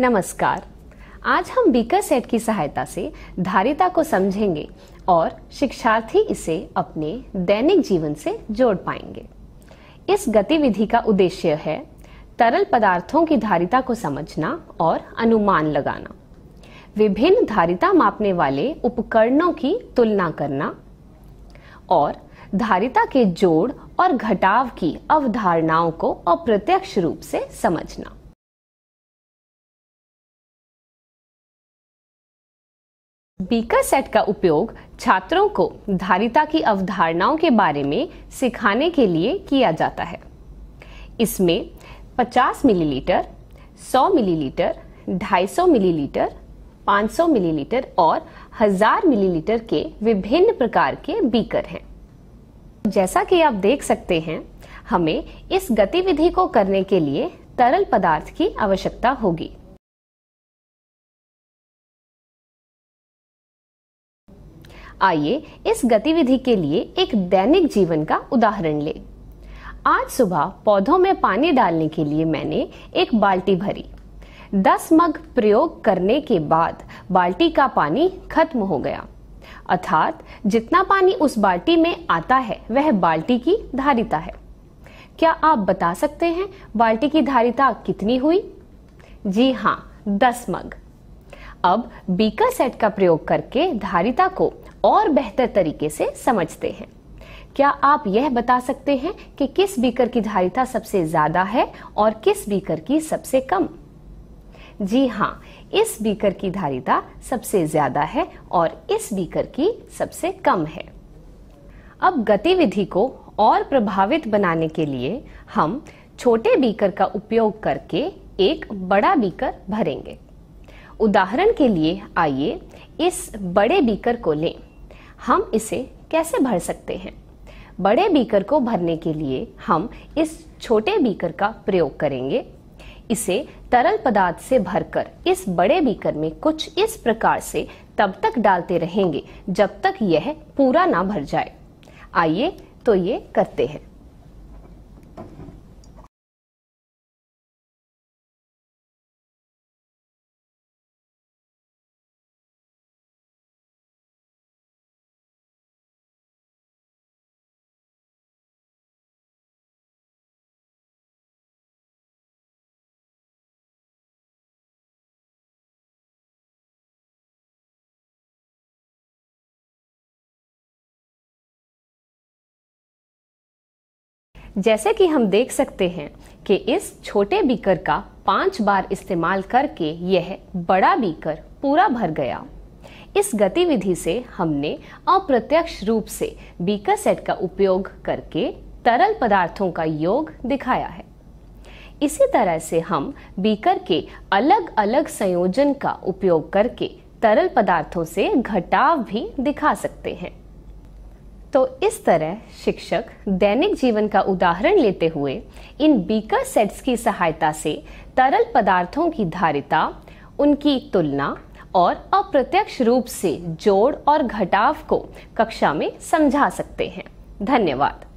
नमस्कार आज हम बीकर सेट की सहायता से धारिता को समझेंगे और शिक्षार्थी इसे अपने दैनिक जीवन से जोड़ पाएंगे इस गतिविधि का उद्देश्य है तरल पदार्थों की धारिता को समझना और अनुमान लगाना विभिन्न धारिता मापने वाले उपकरणों की तुलना करना और धारिता के जोड़ और घटाव की अवधारणाओं को अप्रत्यक्ष रूप से समझना बीकर सेट का उपयोग छात्रों को धारिता की अवधारणाओं के बारे में सिखाने के लिए किया जाता है इसमें 50 मिलीलीटर 100 मिलीलीटर 250 मिलीलीटर 500 मिलीलीटर और 1000 मिलीलीटर के विभिन्न प्रकार के बीकर हैं जैसा कि आप देख सकते हैं हमें इस गतिविधि को करने के लिए तरल पदार्थ की आवश्यकता होगी आइए इस गतिविधि के लिए एक दैनिक जीवन का उदाहरण लें। आज सुबह पौधों में पानी डालने के लिए मैंने एक बाल्टी भरी दस मग प्रयोग करने के बाद बाल्टी का पानी खत्म हो गया अर्थात जितना पानी उस बाल्टी में आता है वह बाल्टी की धारिता है क्या आप बता सकते हैं बाल्टी की धारिता कितनी हुई जी हाँ दस मग अब बीकर सेट का प्रयोग करके धारिता को और बेहतर तरीके से समझते हैं क्या आप यह बता सकते हैं कि किस बीकर की धारिता सबसे ज्यादा है और किस बीकर की सबसे कम जी हाँ इस बीकर की धारिता सबसे ज्यादा है और इस बीकर की सबसे कम है अब गतिविधि को और प्रभावित बनाने के लिए हम छोटे बीकर का उपयोग करके एक बड़ा बीकर भरेंगे उदाहरण के लिए आइए इस बड़े बीकर को लें हम इसे कैसे भर सकते हैं बड़े बीकर को भरने के लिए हम इस छोटे बीकर का प्रयोग करेंगे इसे तरल पदार्थ से भरकर इस बड़े बीकर में कुछ इस प्रकार से तब तक डालते रहेंगे जब तक यह पूरा ना भर जाए आइए तो ये करते हैं जैसे कि हम देख सकते हैं कि इस छोटे बीकर का पांच बार इस्तेमाल करके यह बड़ा बीकर पूरा भर गया इस गतिविधि से हमने अप्रत्यक्ष रूप से बीकर सेट का उपयोग करके तरल पदार्थों का योग दिखाया है इसी तरह से हम बीकर के अलग अलग संयोजन का उपयोग करके तरल पदार्थों से घटाव भी दिखा सकते हैं तो इस तरह शिक्षक दैनिक जीवन का उदाहरण लेते हुए इन बीकर सेट्स की सहायता से तरल पदार्थों की धारिता उनकी तुलना और अप्रत्यक्ष रूप से जोड़ और घटाव को कक्षा में समझा सकते हैं धन्यवाद